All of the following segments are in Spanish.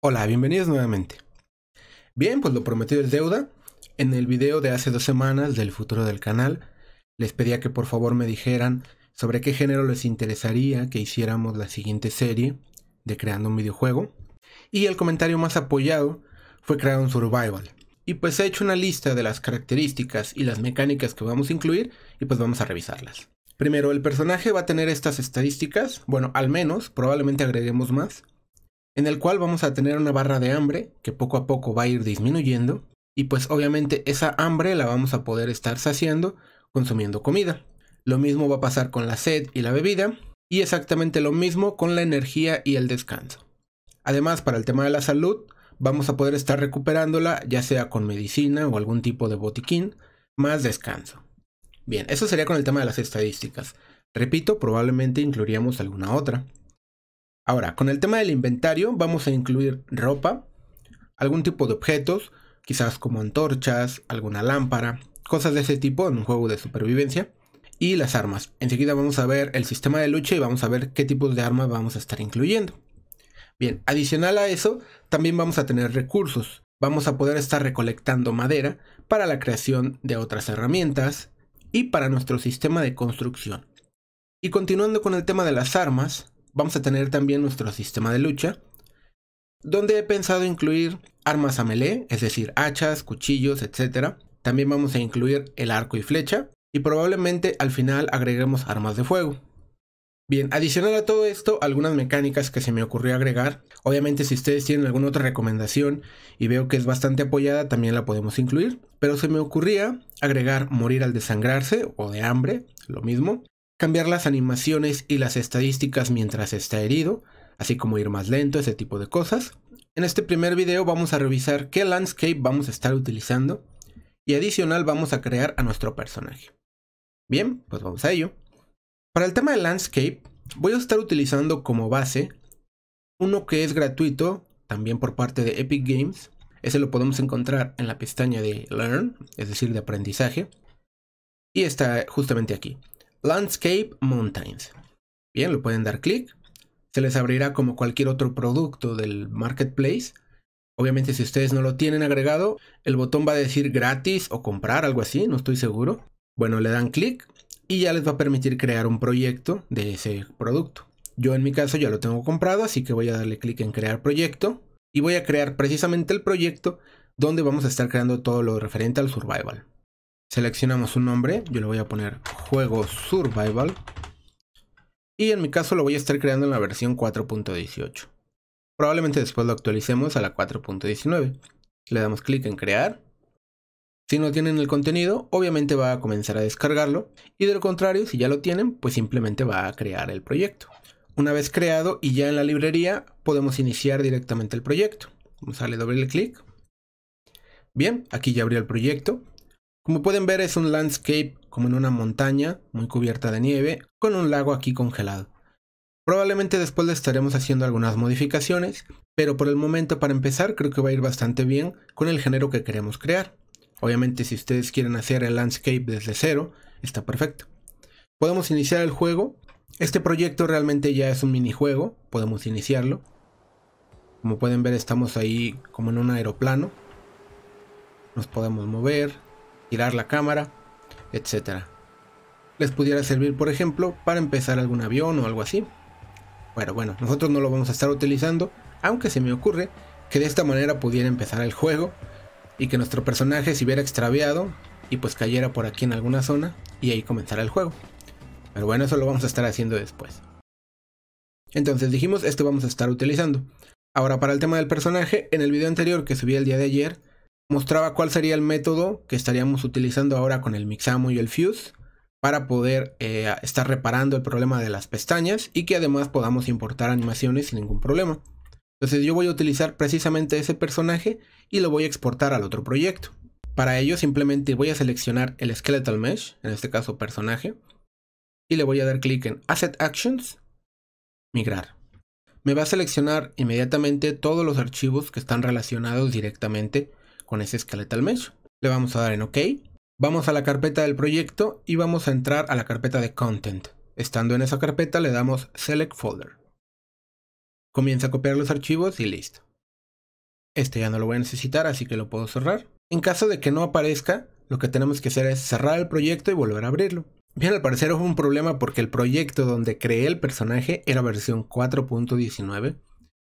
Hola, bienvenidos nuevamente. Bien, pues lo prometido es deuda. En el video de hace dos semanas del futuro del canal, les pedía que por favor me dijeran sobre qué género les interesaría que hiciéramos la siguiente serie de creando un videojuego. Y el comentario más apoyado fue crear un survival. Y pues he hecho una lista de las características y las mecánicas que vamos a incluir y pues vamos a revisarlas. Primero, el personaje va a tener estas estadísticas, bueno, al menos, probablemente agreguemos más en el cual vamos a tener una barra de hambre que poco a poco va a ir disminuyendo y pues obviamente esa hambre la vamos a poder estar saciando consumiendo comida. Lo mismo va a pasar con la sed y la bebida y exactamente lo mismo con la energía y el descanso. Además, para el tema de la salud, vamos a poder estar recuperándola ya sea con medicina o algún tipo de botiquín, más descanso. Bien, eso sería con el tema de las estadísticas. Repito, probablemente incluiríamos alguna otra. Ahora, con el tema del inventario vamos a incluir ropa, algún tipo de objetos, quizás como antorchas, alguna lámpara, cosas de ese tipo en un juego de supervivencia, y las armas. Enseguida vamos a ver el sistema de lucha y vamos a ver qué tipos de armas vamos a estar incluyendo. Bien, adicional a eso, también vamos a tener recursos. Vamos a poder estar recolectando madera para la creación de otras herramientas y para nuestro sistema de construcción. Y continuando con el tema de las armas, vamos a tener también nuestro sistema de lucha, donde he pensado incluir armas a melee, es decir, hachas, cuchillos, etc. También vamos a incluir el arco y flecha, y probablemente al final agreguemos armas de fuego. Bien, adicional a todo esto, algunas mecánicas que se me ocurrió agregar. Obviamente si ustedes tienen alguna otra recomendación y veo que es bastante apoyada, también la podemos incluir. Pero se me ocurría agregar morir al desangrarse o de hambre, lo mismo cambiar las animaciones y las estadísticas mientras está herido, así como ir más lento, ese tipo de cosas. En este primer video vamos a revisar qué landscape vamos a estar utilizando y adicional vamos a crear a nuestro personaje. Bien, pues vamos a ello. Para el tema de landscape voy a estar utilizando como base uno que es gratuito, también por parte de Epic Games. Ese lo podemos encontrar en la pestaña de Learn, es decir, de aprendizaje. Y está justamente aquí. Landscape Mountains. Bien, lo pueden dar clic. Se les abrirá como cualquier otro producto del marketplace. Obviamente si ustedes no lo tienen agregado, el botón va a decir gratis o comprar, algo así, no estoy seguro. Bueno, le dan clic y ya les va a permitir crear un proyecto de ese producto. Yo en mi caso ya lo tengo comprado, así que voy a darle clic en crear proyecto y voy a crear precisamente el proyecto donde vamos a estar creando todo lo referente al survival. Seleccionamos un nombre, yo le voy a poner juego survival. Y en mi caso lo voy a estar creando en la versión 4.18. Probablemente después lo actualicemos a la 4.19. Le damos clic en crear. Si no tienen el contenido, obviamente va a comenzar a descargarlo y de lo contrario, si ya lo tienen, pues simplemente va a crear el proyecto. Una vez creado y ya en la librería, podemos iniciar directamente el proyecto. Vamos a darle doble clic. Bien, aquí ya abrió el proyecto. Como pueden ver es un landscape como en una montaña muy cubierta de nieve con un lago aquí congelado. Probablemente después le estaremos haciendo algunas modificaciones, pero por el momento para empezar creo que va a ir bastante bien con el género que queremos crear. Obviamente si ustedes quieren hacer el landscape desde cero, está perfecto. Podemos iniciar el juego. Este proyecto realmente ya es un minijuego, podemos iniciarlo. Como pueden ver estamos ahí como en un aeroplano. Nos podemos mover, girar la cámara, etcétera Les pudiera servir, por ejemplo, para empezar algún avión o algo así. Bueno, bueno, nosotros no lo vamos a estar utilizando, aunque se me ocurre que de esta manera pudiera empezar el juego y que nuestro personaje se hubiera extraviado y pues cayera por aquí en alguna zona y ahí comenzara el juego. Pero bueno, eso lo vamos a estar haciendo después. Entonces dijimos, esto vamos a estar utilizando. Ahora para el tema del personaje, en el video anterior que subí el día de ayer, mostraba cuál sería el método que estaríamos utilizando ahora con el Mixamo y el Fuse para poder eh, estar reparando el problema de las pestañas y que además podamos importar animaciones sin ningún problema. Entonces yo voy a utilizar precisamente ese personaje y lo voy a exportar al otro proyecto. Para ello simplemente voy a seleccionar el Skeletal Mesh, en este caso personaje, y le voy a dar clic en Asset Actions, Migrar. Me va a seleccionar inmediatamente todos los archivos que están relacionados directamente con ese skeletal mesh. Le vamos a dar en OK. Vamos a la carpeta del proyecto y vamos a entrar a la carpeta de content. Estando en esa carpeta le damos select folder. Comienza a copiar los archivos y listo. Este ya no lo voy a necesitar, así que lo puedo cerrar. En caso de que no aparezca, lo que tenemos que hacer es cerrar el proyecto y volver a abrirlo. Bien, al parecer hubo un problema porque el proyecto donde creé el personaje era versión 4.19.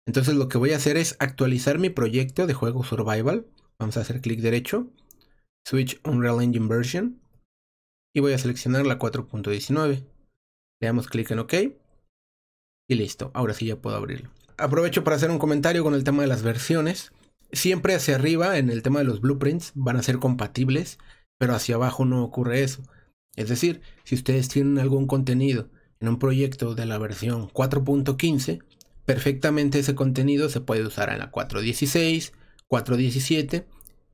Entonces lo que voy a hacer es actualizar mi proyecto de juego survival Vamos a hacer clic derecho, Switch Unreal Engine Version y voy a seleccionar la 4.19. Le damos clic en OK y listo, ahora sí ya puedo abrirlo. Aprovecho para hacer un comentario con el tema de las versiones. Siempre hacia arriba en el tema de los blueprints van a ser compatibles, pero hacia abajo no ocurre eso. Es decir, si ustedes tienen algún contenido en un proyecto de la versión 4.15, perfectamente ese contenido se puede usar en la 4.16, 4.17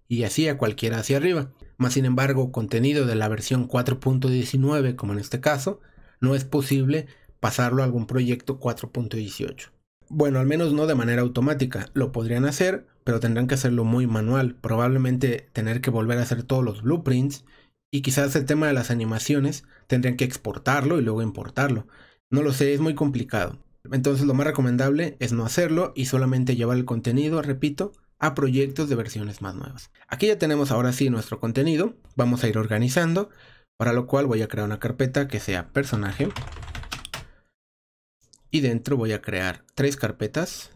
y así a cualquiera hacia arriba. Más sin embargo, contenido de la versión 4.19, como en este caso, no es posible pasarlo a algún proyecto 4.18. Bueno, al menos no de manera automática. Lo podrían hacer, pero tendrán que hacerlo muy manual. Probablemente tener que volver a hacer todos los blueprints y quizás el tema de las animaciones tendrían que exportarlo y luego importarlo. No lo sé, es muy complicado. Entonces lo más recomendable es no hacerlo y solamente llevar el contenido, repito, a proyectos de versiones más nuevas. Aquí ya tenemos ahora sí nuestro contenido, vamos a ir organizando, para lo cual voy a crear una carpeta que sea personaje y dentro voy a crear tres carpetas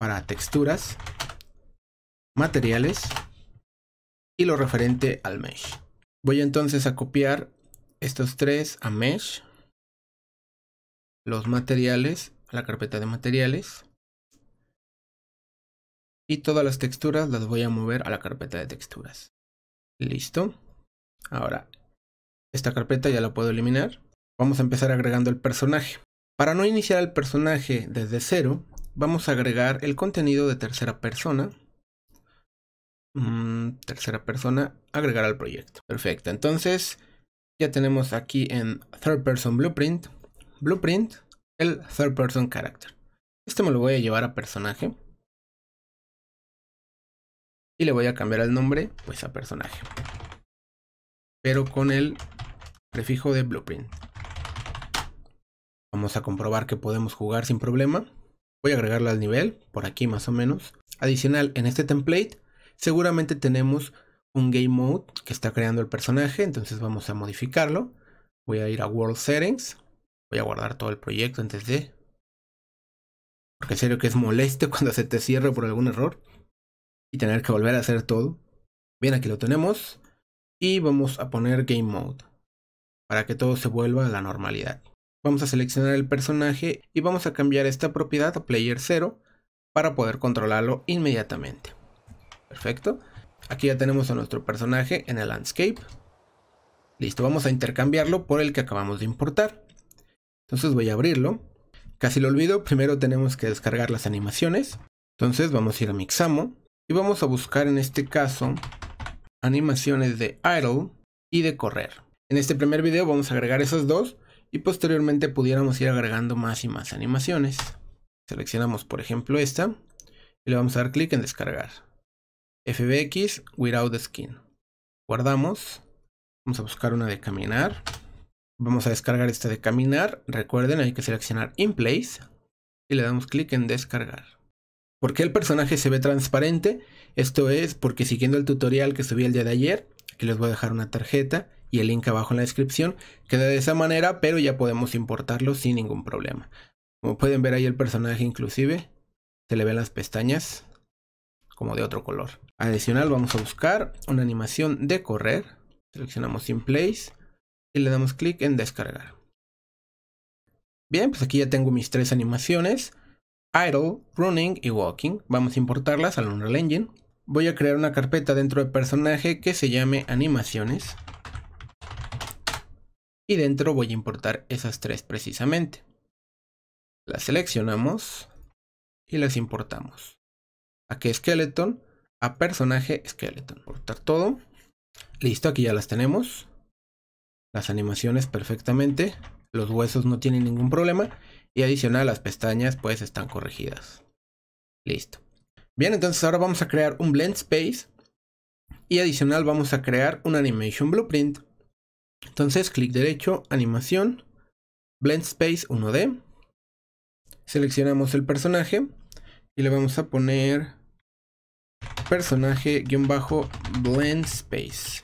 para texturas, materiales y lo referente al mesh. Voy entonces a copiar estos tres a mesh, los materiales, a la carpeta de materiales y todas las texturas las voy a mover a la carpeta de texturas. Listo. Ahora, esta carpeta ya la puedo eliminar. Vamos a empezar agregando el personaje. Para no iniciar el personaje desde cero, vamos a agregar el contenido de tercera persona. Mm, tercera persona, agregar al proyecto. Perfecto, entonces ya tenemos aquí en Third Person Blueprint, Blueprint, el Third Person Character. Este me lo voy a llevar a personaje. Y le voy a cambiar el nombre, pues a personaje. Pero con el prefijo de blueprint. Vamos a comprobar que podemos jugar sin problema. Voy a agregarlo al nivel, por aquí más o menos. Adicional, en este template seguramente tenemos un game mode que está creando el personaje, entonces vamos a modificarlo. Voy a ir a World Settings. Voy a guardar todo el proyecto antes de... Porque en serio que es molesto cuando se te cierra por algún error y tener que volver a hacer todo. Bien, aquí lo tenemos. Y vamos a poner Game Mode para que todo se vuelva a la normalidad. Vamos a seleccionar el personaje y vamos a cambiar esta propiedad a Player 0 para poder controlarlo inmediatamente. Perfecto. Aquí ya tenemos a nuestro personaje en el landscape. Listo, vamos a intercambiarlo por el que acabamos de importar. Entonces voy a abrirlo. Casi lo olvido, primero tenemos que descargar las animaciones. Entonces vamos a ir a Mixamo. Y vamos a buscar en este caso animaciones de idle y de correr. En este primer video vamos a agregar esas dos y posteriormente pudiéramos ir agregando más y más animaciones. Seleccionamos por ejemplo esta y le vamos a dar clic en descargar. FBX without skin. Guardamos. Vamos a buscar una de caminar. Vamos a descargar esta de caminar. Recuerden, hay que seleccionar in place y le damos clic en descargar. ¿Por qué el personaje se ve transparente? Esto es porque siguiendo el tutorial que subí el día de ayer, aquí les voy a dejar una tarjeta y el link abajo en la descripción, queda de esa manera, pero ya podemos importarlo sin ningún problema. Como pueden ver ahí el personaje inclusive, se le ven las pestañas como de otro color. Adicional vamos a buscar una animación de correr, seleccionamos In Place y le damos clic en descargar. Bien, pues aquí ya tengo mis tres animaciones idle, running y walking. Vamos a importarlas al Unreal Engine. Voy a crear una carpeta dentro de personaje que se llame animaciones. Y dentro voy a importar esas tres precisamente. Las seleccionamos y las importamos. Aquí skeleton, a personaje skeleton. Importar todo. Listo, aquí ya las tenemos. Las animaciones perfectamente. Los huesos no tienen ningún problema y adicional las pestañas pues están corregidas. Listo. Bien, entonces ahora vamos a crear un blend space y adicional vamos a crear un animation blueprint. Entonces clic derecho, animación, blend space 1D. Seleccionamos el personaje y le vamos a poner personaje-blend space.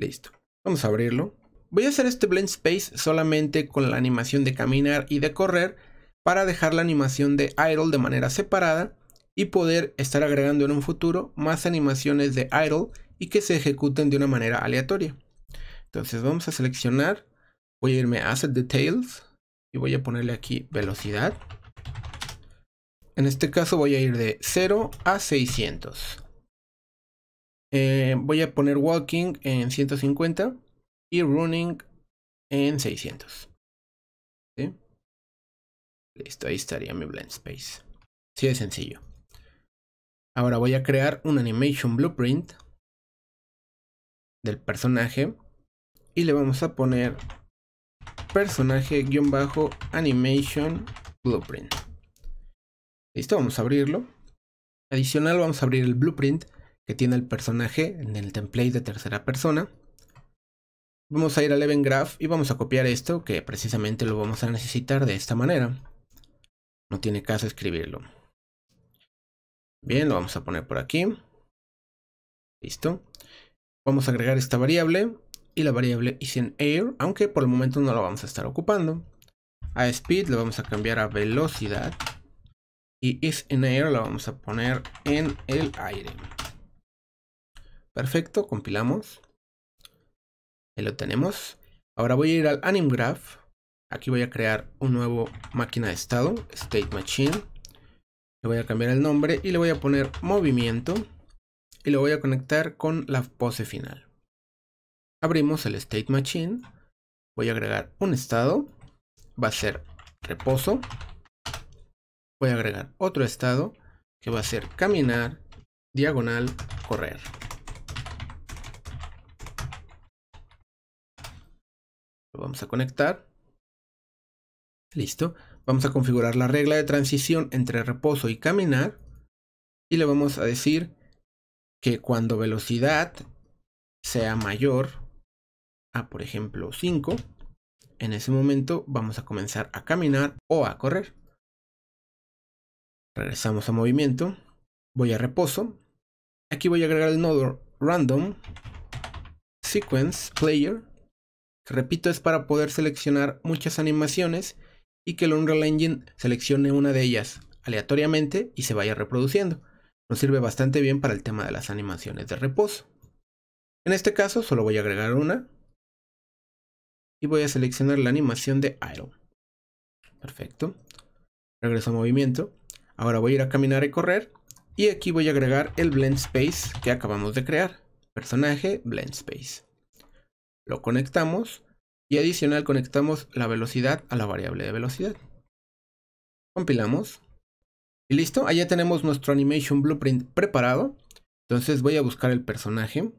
Listo. Vamos a abrirlo. Voy a hacer este blend space solamente con la animación de caminar y de correr para dejar la animación de idle de manera separada y poder estar agregando en un futuro más animaciones de idle y que se ejecuten de una manera aleatoria. Entonces vamos a seleccionar, voy a irme a Asset Details y voy a ponerle aquí velocidad. En este caso voy a ir de 0 a 600. Eh, voy a poner walking en 150 y running en 600. Listo, ahí estaría mi blend space. así es sencillo. Ahora voy a crear un animation blueprint del personaje y le vamos a poner personaje-animation blueprint. Listo, vamos a abrirlo. Adicional, vamos a abrir el blueprint que tiene el personaje en el template de tercera persona. Vamos a ir a Graph y vamos a copiar esto, que precisamente lo vamos a necesitar de esta manera. No tiene caso escribirlo. Bien, lo vamos a poner por aquí. Listo. Vamos a agregar esta variable y la variable air, aunque por el momento no la vamos a estar ocupando. A speed lo vamos a cambiar a velocidad y is air la vamos a poner en el aire. Perfecto, compilamos. Ahí lo tenemos. Ahora voy a ir al AnimGraph. Aquí voy a crear un nuevo máquina de estado, State Machine. Le voy a cambiar el nombre y le voy a poner movimiento. Y lo voy a conectar con la pose final. Abrimos el State Machine. Voy a agregar un estado. Va a ser reposo. Voy a agregar otro estado que va a ser caminar, diagonal, correr. vamos a conectar. Listo. Vamos a configurar la regla de transición entre reposo y caminar. Y le vamos a decir que cuando velocidad sea mayor a, por ejemplo, 5, en ese momento vamos a comenzar a caminar o a correr. Regresamos a movimiento. Voy a reposo. Aquí voy a agregar el nodo random sequence player Repito, es para poder seleccionar muchas animaciones y que el Unreal Engine seleccione una de ellas aleatoriamente y se vaya reproduciendo. Nos sirve bastante bien para el tema de las animaciones de reposo. En este caso solo voy a agregar una y voy a seleccionar la animación de Iron. Perfecto. Regreso a movimiento. Ahora voy a ir a caminar y correr y aquí voy a agregar el Blend Space que acabamos de crear. Personaje Blend Space. Lo conectamos y adicional conectamos la velocidad a la variable de velocidad. Compilamos. Y listo, allá tenemos nuestro animation blueprint preparado. Entonces voy a buscar el personaje.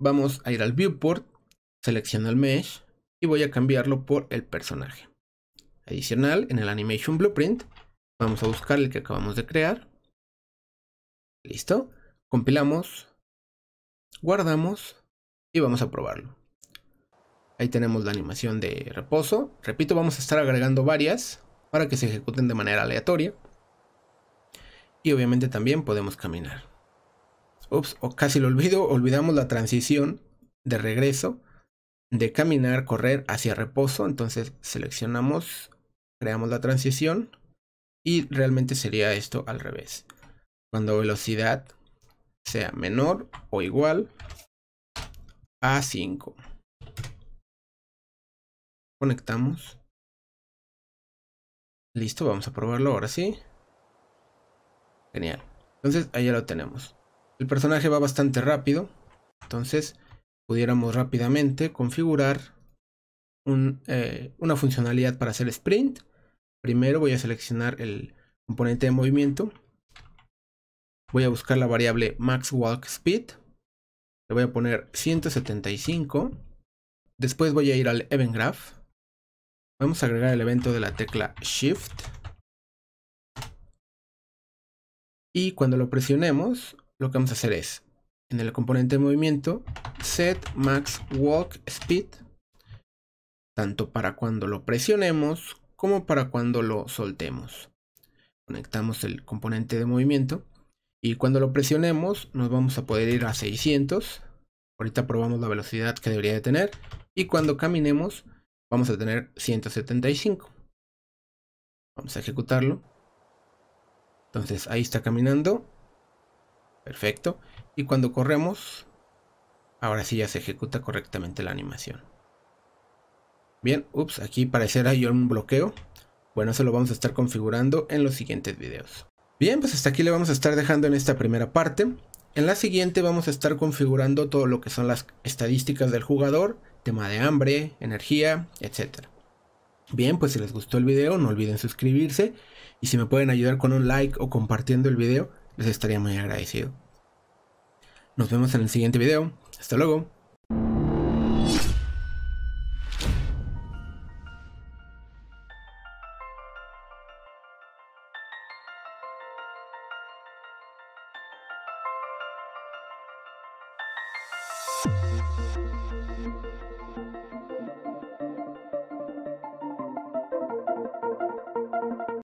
Vamos a ir al viewport, selecciono el mesh y voy a cambiarlo por el personaje. Adicional, en el animation blueprint, vamos a buscar el que acabamos de crear. Listo, compilamos, guardamos y vamos a probarlo. Ahí tenemos la animación de reposo. Repito, vamos a estar agregando varias para que se ejecuten de manera aleatoria. Y obviamente también podemos caminar. Ups, o casi lo olvido, olvidamos la transición de regreso de caminar, correr hacia reposo. Entonces seleccionamos, creamos la transición y realmente sería esto al revés. Cuando velocidad sea menor o igual a5. Conectamos. Listo, vamos a probarlo ahora sí. Genial. Entonces, ahí ya lo tenemos. El personaje va bastante rápido. Entonces, pudiéramos rápidamente configurar eh, una funcionalidad para hacer sprint. Primero voy a seleccionar el componente de movimiento. Voy a buscar la variable max walk speed le voy a poner 175. Después voy a ir al event graph. Vamos a agregar el evento de la tecla Shift. Y cuando lo presionemos, lo que vamos a hacer es, en el componente de movimiento, set max walk speed, tanto para cuando lo presionemos como para cuando lo soltemos. Conectamos el componente de movimiento y cuando lo presionemos nos vamos a poder ir a 600. Ahorita probamos la velocidad que debería de tener. Y cuando caminemos vamos a tener 175. Vamos a ejecutarlo. Entonces ahí está caminando. Perfecto. Y cuando corremos, ahora sí ya se ejecuta correctamente la animación. Bien, ups, aquí parecerá yo un bloqueo. Bueno, eso lo vamos a estar configurando en los siguientes videos. Bien, pues hasta aquí le vamos a estar dejando en esta primera parte. En la siguiente vamos a estar configurando todo lo que son las estadísticas del jugador, tema de hambre, energía, etc. Bien, pues si les gustó el video no olviden suscribirse y si me pueden ayudar con un like o compartiendo el video les estaría muy agradecido. Nos vemos en el siguiente video. Hasta luego.